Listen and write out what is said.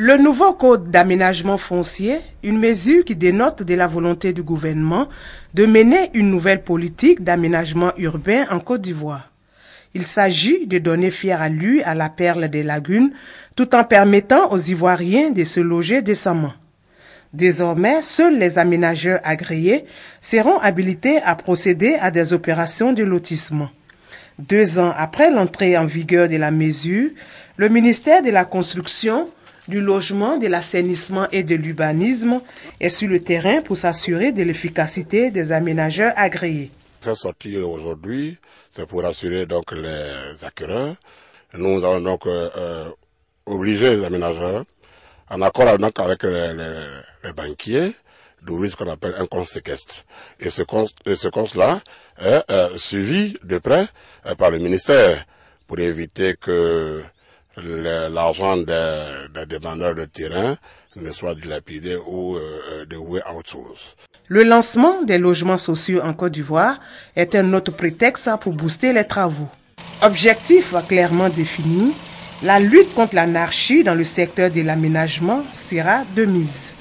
Le nouveau code d'aménagement foncier, une mesure qui dénote de la volonté du gouvernement de mener une nouvelle politique d'aménagement urbain en Côte d'Ivoire. Il s'agit de donner fière allure à la perle des lagunes tout en permettant aux Ivoiriens de se loger décemment. Désormais, seuls les aménageurs agréés seront habilités à procéder à des opérations de lotissement. Deux ans après l'entrée en vigueur de la mesure, le ministère de la Construction du logement, de l'assainissement et de l'urbanisme est sur le terrain pour s'assurer de l'efficacité des aménageurs agréés. Ça sorti aujourd'hui, c'est pour assurer donc les acquéreurs. Nous avons donc euh, euh obligé les aménageurs, en accord avec les, banquiers, d'ouvrir ce qu'on appelle un compte séquestre. Et ce compte-là compte est euh, suivi de près euh, par le ministère pour éviter que l'argent des, demandeurs de terrain ne soit dilapidé ou euh, euh outsource. Le lancement des logements sociaux en Côte d'Ivoire est un autre prétexte pour booster les travaux. Objectif clairement défini, la lutte contre l'anarchie dans le secteur de l'aménagement sera de mise.